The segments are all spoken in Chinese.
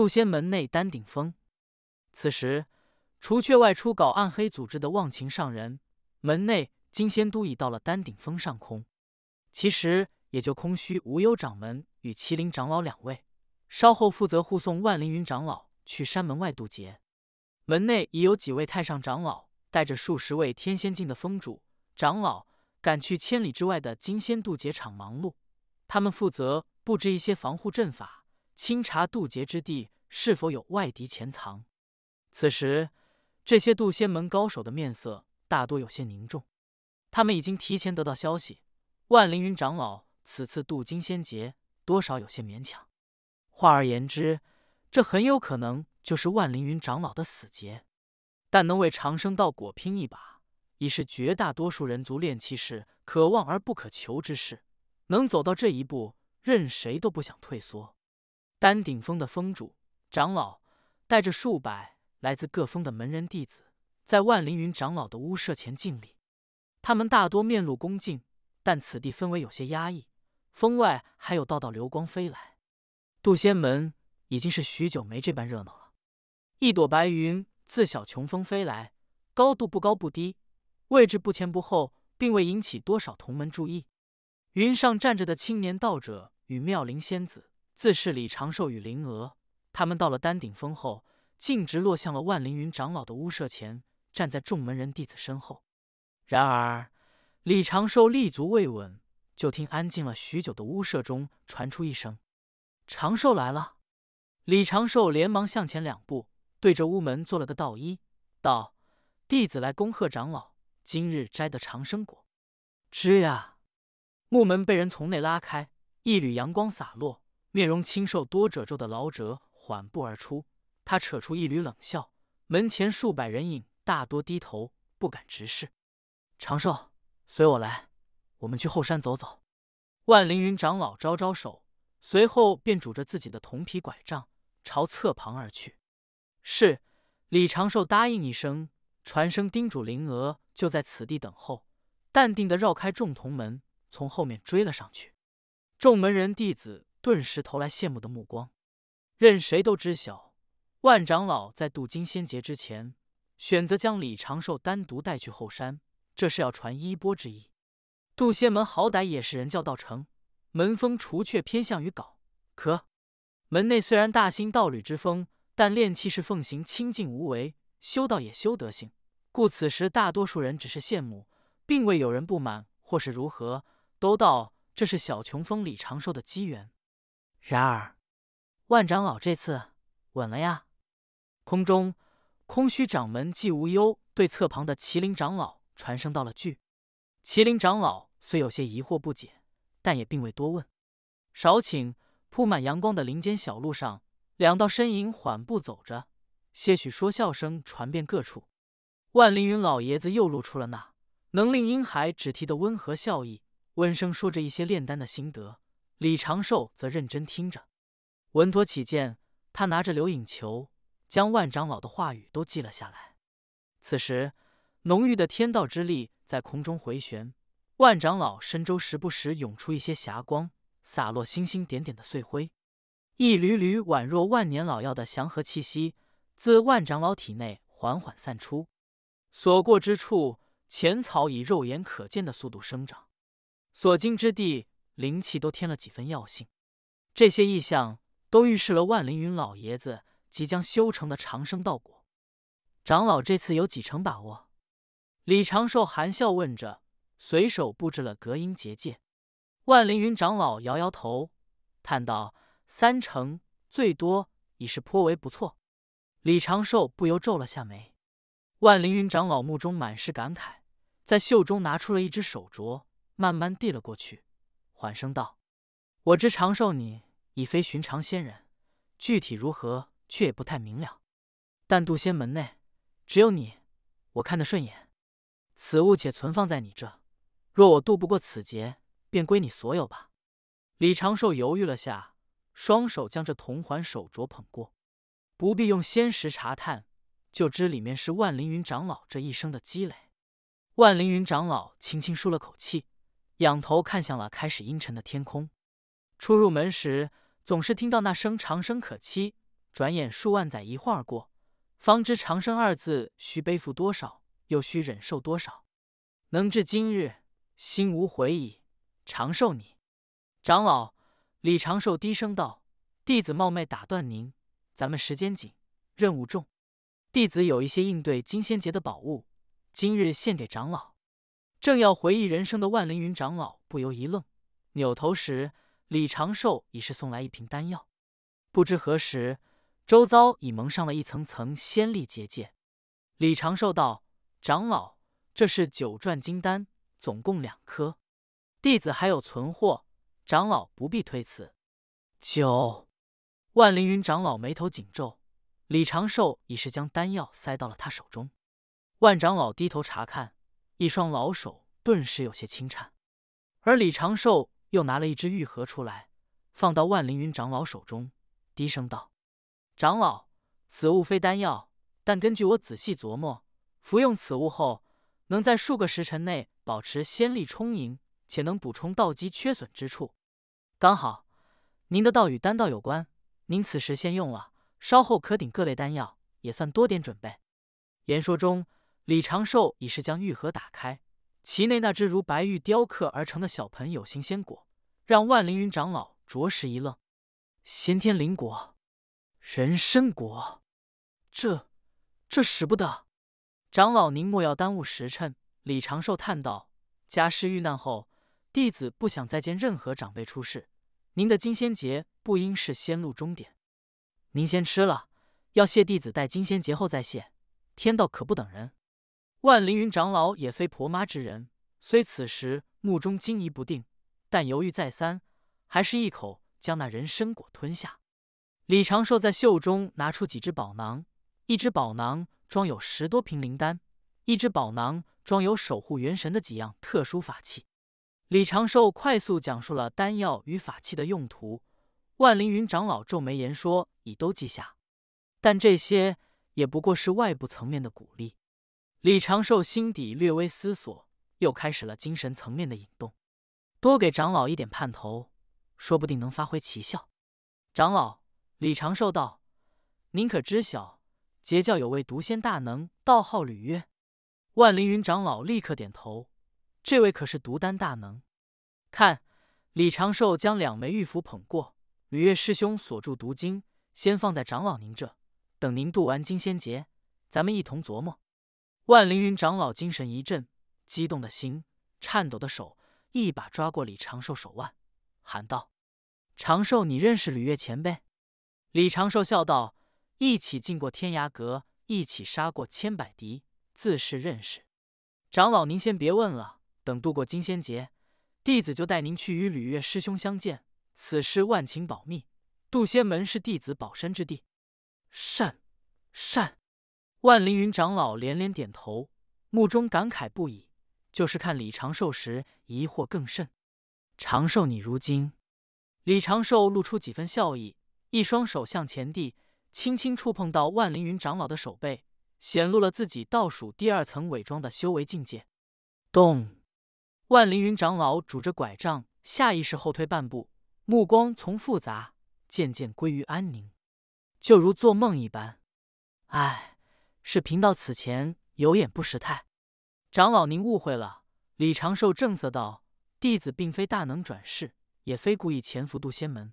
渡仙门内丹顶峰，此时除却外出搞暗黑组织的忘情上人，门内金仙都已到了丹顶峰上空。其实也就空虚无忧掌门与麒麟长老两位，稍后负责护送万凌云长老去山门外渡劫。门内已有几位太上长老带着数十位天仙境的峰主长老赶去千里之外的金仙渡劫场忙碌，他们负责布置一些防护阵法。清查渡劫之地是否有外敌潜藏。此时，这些渡仙门高手的面色大多有些凝重。他们已经提前得到消息，万凌云长老此次渡金仙劫多少有些勉强。换而言之，这很有可能就是万凌云长老的死劫。但能为长生道果拼一把，已是绝大多数人族炼气士可望而不可求之事。能走到这一步，任谁都不想退缩。丹顶峰的峰主长老带着数百来自各峰的门人弟子，在万凌云长老的屋舍前敬礼。他们大多面露恭敬，但此地氛围有些压抑。峰外还有道道流光飞来，渡仙门已经是许久没这般热闹了。一朵白云自小琼峰飞来，高度不高不低，位置不前不后，并未引起多少同门注意。云上站着的青年道者与妙龄仙子。自是李长寿与灵娥，他们到了丹顶峰后，径直落向了万凌云长老的屋舍前，站在众门人弟子身后。然而，李长寿立足未稳，就听安静了许久的屋舍中传出一声：“长寿来了！”李长寿连忙向前两步，对着屋门做了个道揖，道：“弟子来恭贺长老，今日摘得长生果。”吱呀，木门被人从内拉开，一缕阳光洒落。面容清瘦、多褶皱的老者缓步而出，他扯出一缕冷笑。门前数百人影大多低头，不敢直视。长寿，随我来，我们去后山走走。万凌云长老招招手，随后便拄着自己的铜皮拐杖朝侧旁而去。是，李长寿答应一声，传声叮嘱灵娥就在此地等候，淡定地绕开众同门，从后面追了上去。众门人弟子。顿时投来羡慕的目光，任谁都知晓，万长老在渡金仙劫之前，选择将李长寿单独带去后山，这是要传衣钵之意。渡仙门好歹也是人教道成，门风除却偏向于搞，可门内虽然大兴道侣之风，但炼气是奉行清净无为，修道也修德性，故此时大多数人只是羡慕，并未有人不满或是如何，都道这是小琼峰李长寿的机缘。然而，万长老这次稳了呀！空中，空虚掌门季无忧对侧旁的麒麟长老传声道了句。麒麟长老虽有些疑惑不解，但也并未多问。少顷，铺满阳光的林间小路上，两道身影缓步走着，些许说笑声传遍各处。万凌云老爷子又露出了那能令婴孩只提的温和笑意，温声说着一些炼丹的心得。李长寿则认真听着，稳妥起见，他拿着留影球，将万长老的话语都记了下来。此时，浓郁的天道之力在空中回旋，万长老身周时不时涌出一些霞光，洒落星星点点的碎灰，一缕缕宛若万年老药的祥和气息自万长老体内缓缓散出，所过之处，浅草以肉眼可见的速度生长，所经之地。灵气都添了几分药性，这些异象都预示了万凌云老爷子即将修成的长生道果。长老这次有几成把握？李长寿含笑问着，随手布置了隔音结界。万凌云长老摇摇头，叹道：“三成，最多已是颇为不错。”李长寿不由皱了下眉。万凌云长老目中满是感慨，在袖中拿出了一只手镯，慢慢递了过去。缓声道：“我知长寿，你已非寻常仙人，具体如何却也不太明了。但渡仙门内，只有你，我看得顺眼。此物且存放在你这，若我渡不过此劫，便归你所有吧。”李长寿犹豫了下，双手将这铜环手镯捧过，不必用仙石查探，就知里面是万凌云长老这一生的积累。万凌云长老轻轻舒了口气。仰头看向了开始阴沉的天空。初入门时，总是听到那声“长生可期”。转眼数万载一晃而过，方知“长生”二字需背负多少，又需忍受多少。能至今日，心无悔矣。长寿，你，长老李长寿低声道：“弟子冒昧打断您，咱们时间紧，任务重。弟子有一些应对金仙劫的宝物，今日献给长老。”正要回忆人生的万凌云长老不由一愣，扭头时，李长寿已是送来一瓶丹药。不知何时，周遭已蒙上了一层层仙力结界。李长寿道：“长老，这是九转金丹，总共两颗，弟子还有存货，长老不必推辞。”九。万凌云长老眉头紧皱，李长寿已是将丹药塞到了他手中。万长老低头查看。一双老手顿时有些轻颤，而李长寿又拿了一只玉盒出来，放到万凌云长老手中，低声道：“长老，此物非丹药，但根据我仔细琢磨，服用此物后，能在数个时辰内保持仙力充盈，且能补充道基缺损之处。刚好您的道与丹道有关，您此时先用了，稍后可顶各类丹药，也算多点准备。”言说中。李长寿已是将玉盒打开，其内那只如白玉雕刻而成的小盆有形仙果，让万凌云长老着实一愣。先天灵果，人参果，这……这使不得！长老您莫要耽误时辰。”李长寿叹道，“家师遇难后，弟子不想再见任何长辈出事。您的金仙劫不应是仙路终点，您先吃了，要谢弟子待金仙劫后再谢。天道可不等人。”万凌云长老也非婆妈之人，虽此时目中惊疑不定，但犹豫再三，还是一口将那人参果吞下。李长寿在袖中拿出几只宝囊，一只宝囊装有十多瓶灵丹，一只宝囊装有守护元神的几样特殊法器。李长寿快速讲述了丹药与法器的用途，万凌云长老皱眉言说，已都记下。但这些也不过是外部层面的鼓励。李长寿心底略微思索，又开始了精神层面的引动，多给长老一点盼头，说不定能发挥奇效。长老，李长寿道：“您可知晓，截教有位独仙大能，道号吕约？”万凌云长老立刻点头：“这位可是独丹大能。”看，李长寿将两枚玉符捧过，吕月师兄所著毒经，先放在长老您这，等您渡完金仙劫，咱们一同琢磨。万凌云长老精神一振，激动的心、颤抖的手，一把抓过李长寿手腕，喊道：“长寿，你认识吕月前辈？”李长寿笑道：“一起进过天涯阁，一起杀过千百敌，自是认识。”长老，您先别问了，等渡过金仙劫，弟子就带您去与吕月师兄相见。此事万请保密，渡仙门是弟子保身之地。善，善。万凌云长老连连点头，目中感慨不已。就是看李长寿时，疑惑更甚。长寿，你如今……李长寿露出几分笑意，一双手向前递，轻轻触碰到万凌云长老的手背，显露了自己倒数第二层伪装的修为境界。咚！万凌云长老拄着拐杖，下意识后退半步，目光从复杂渐渐归于安宁，就如做梦一般。唉。是贫道此前有眼不识泰长老您误会了。李长寿正色道：“弟子并非大能转世，也非故意潜伏渡仙门。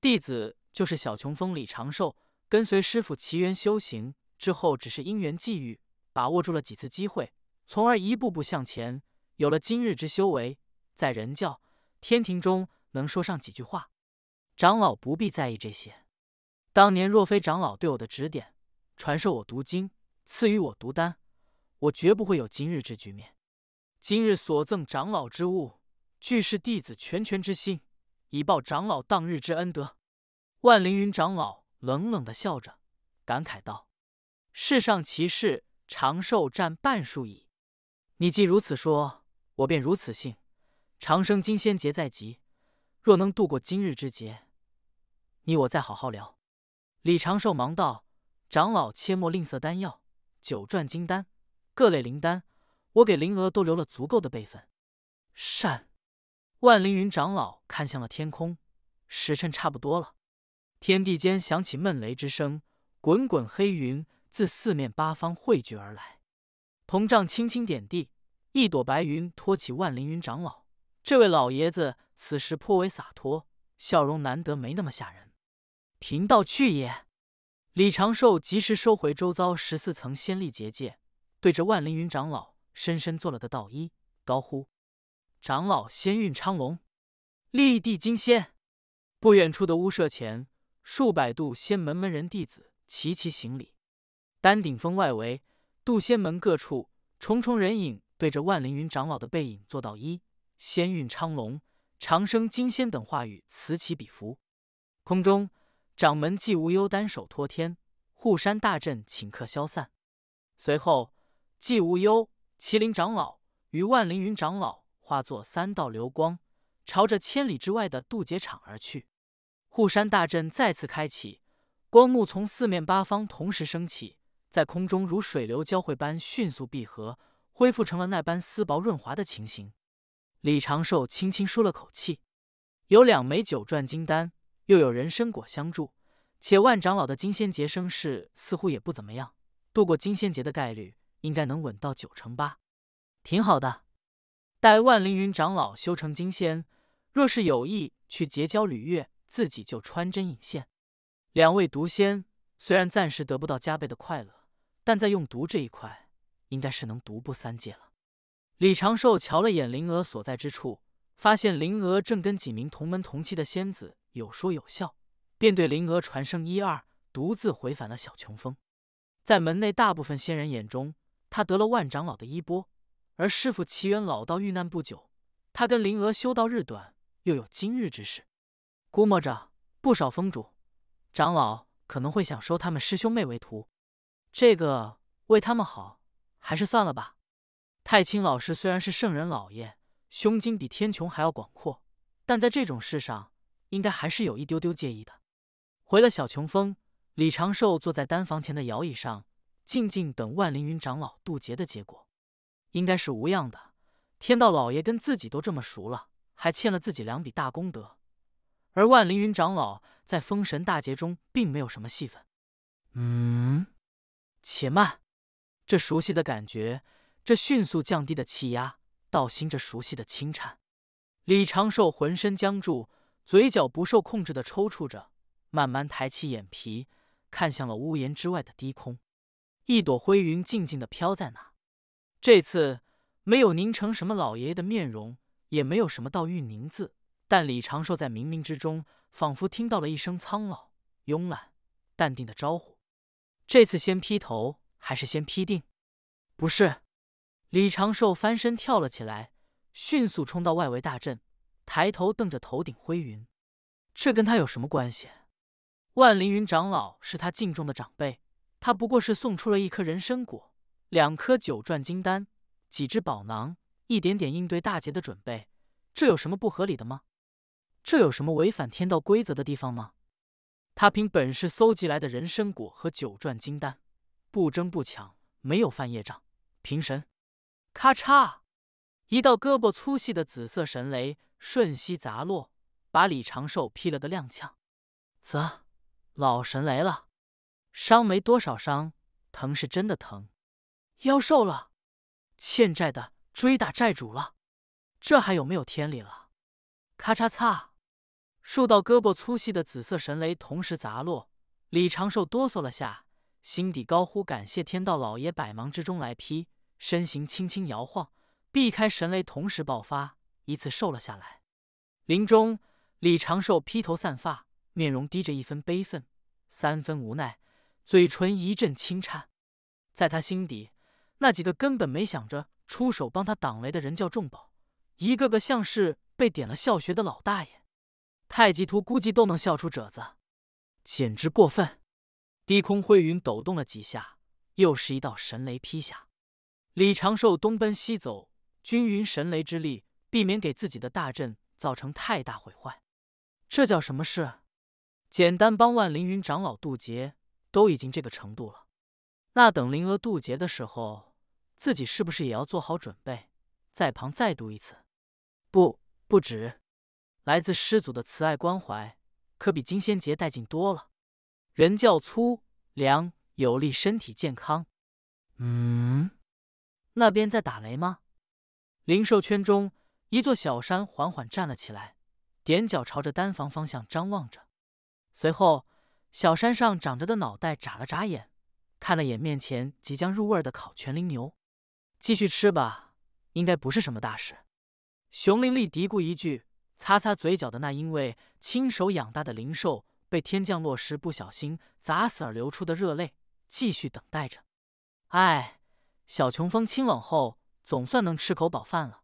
弟子就是小穷峰李长寿，跟随师傅奇缘修行之后，只是因缘际遇，把握住了几次机会，从而一步步向前，有了今日之修为。在人教、天庭中能说上几句话。长老不必在意这些。当年若非长老对我的指点，传授我读经。”赐予我独丹，我绝不会有今日之局面。今日所赠长老之物，俱是弟子拳拳之心，以报长老当日之恩德。万凌云长老冷冷的笑着，感慨道：“世上奇事，长寿占半数矣。你既如此说，我便如此信。长生金仙劫在即，若能度过今日之劫，你我再好好聊。”李长寿忙道：“长老切莫吝啬丹药。”九转金丹，各类灵丹，我给灵娥都留了足够的备份。善，万凌云长老看向了天空，时辰差不多了。天地间响起闷雷之声，滚滚黑云自四面八方汇聚而来。铜杖轻轻点地，一朵白云托起万凌云长老。这位老爷子此时颇为洒脱，笑容难得没那么吓人。贫道去也。李长寿及时收回周遭十四层仙力结界，对着万凌云长老深深做了个道一，高呼：“长老仙运昌隆，立地金仙。”不远处的屋舍前，数百度仙门门人弟子齐齐行礼。丹顶峰外围，渡仙门各处重重人影对着万凌云长老的背影做道一，仙运昌隆，长生金仙等话语此起彼伏。空中。掌门季无忧单手托天，护山大阵顷刻消散。随后，季无忧、麒麟长老与万灵云长老化作三道流光，朝着千里之外的渡劫场而去。护山大阵再次开启，光幕从四面八方同时升起，在空中如水流交汇般迅速闭合，恢复成了那般丝薄润滑的情形。李长寿轻轻舒了口气，有两枚九转金丹。又有人参果相助，且万长老的金仙劫生世似乎也不怎么样，度过金仙劫的概率应该能稳到九成八，挺好的。待万凌云长老修成金仙，若是有意去结交吕月，自己就穿针引线。两位毒仙虽然暂时得不到加倍的快乐，但在用毒这一块，应该是能独步三界了。李长寿瞧了眼灵娥所在之处，发现灵娥正跟几名同门同期的仙子。有说有笑，便对灵娥传声一二，独自回返了小琼峰。在门内大部分仙人眼中，他得了万长老的衣钵，而师傅齐元老道遇难不久，他跟灵娥修道日短，又有今日之事，估摸着不少峰主、长老可能会想收他们师兄妹为徒。这个为他们好，还是算了吧。太清老师虽然是圣人老爷，胸襟比天穹还要广阔，但在这种事上。应该还是有一丢丢介意的。回了小琼峰，李长寿坐在丹房前的摇椅上，静静等万凌云长老渡劫的结果，应该是无恙的。天道老爷跟自己都这么熟了，还欠了自己两笔大功德。而万凌云长老在封神大劫中并没有什么戏份。嗯，且慢！这熟悉的感觉，这迅速降低的气压，道心这熟悉的轻颤，李长寿浑身僵住。嘴角不受控制的抽搐着，慢慢抬起眼皮，看向了屋檐之外的低空。一朵灰云静静的飘在那。这次没有凝成什么老爷爷的面容，也没有什么道韵凝字，但李长寿在冥冥之中仿佛听到了一声苍老、慵懒、淡定的招呼。这次先劈头还是先劈腚？不是！李长寿翻身跳了起来，迅速冲到外围大阵。抬头瞪着头顶灰云，这跟他有什么关系？万凌云长老是他敬重的长辈，他不过是送出了一颗人参果、两颗九转金丹、几只宝囊，一点点应对大劫的准备，这有什么不合理的吗？这有什么违反天道规则的地方吗？他凭本事搜集来的人参果和九转金丹，不争不抢，没有犯业障，凭神，咔嚓。一道胳膊粗细的紫色神雷瞬息砸落，把李长寿劈了个踉跄。啧，老神雷了，伤没多少伤，疼是真的疼。妖兽了，欠债的追打债主了，这还有没有天理了？咔嚓嚓，数道胳膊粗细的紫色神雷同时砸落，李长寿哆嗦了下，心底高呼感谢天道老爷百忙之中来劈，身形轻轻摇晃。避开神雷，同时爆发，一次瘦了下来。林中，李长寿披头散发，面容低着一分悲愤，三分无奈，嘴唇一阵轻颤。在他心底，那几个根本没想着出手帮他挡雷的人叫重宝，一个个像是被点了笑穴的老大爷，太极图估计都能笑出褶子，简直过分。低空灰云抖动了几下，又是一道神雷劈下。李长寿东奔西走。均匀神雷之力，避免给自己的大阵造成太大毁坏。这叫什么事？简单帮万凌云长老渡劫，都已经这个程度了。那等灵娥渡劫的时候，自己是不是也要做好准备，在旁再渡一次？不，不止。来自师祖的慈爱关怀，可比金仙劫带劲多了。人较粗粮有利身体健康。嗯，那边在打雷吗？灵兽圈中，一座小山缓缓站了起来，踮脚朝着丹房方向张望着。随后，小山上长着的脑袋眨了眨眼，看了眼面前即将入味的烤全灵牛，继续吃吧，应该不是什么大事。熊灵力嘀咕一句，擦擦嘴角的那因为亲手养大的灵兽被天降落石不小心砸死而流出的热泪，继续等待着。唉，小琼峰清冷后。总算能吃口饱饭了。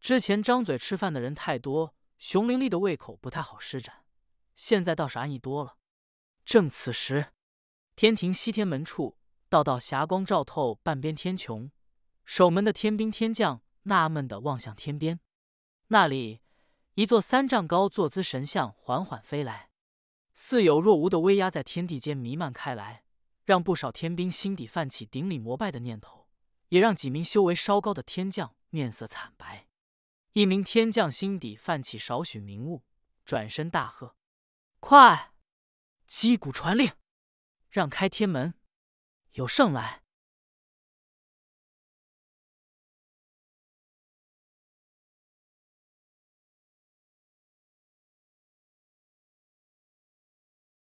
之前张嘴吃饭的人太多，熊灵力的胃口不太好施展，现在倒是安逸多了。正此时，天庭西天门处，道道霞光照透半边天穹，守门的天兵天将纳闷的望向天边，那里一座三丈高坐姿神像缓缓飞来，似有若无的威压在天地间弥漫开来，让不少天兵心底泛起顶礼膜拜的念头。也让几名修为稍高的天将面色惨白，一名天将心底泛起少许明悟，转身大喝：“快，击鼓传令，让开天门，有圣来！”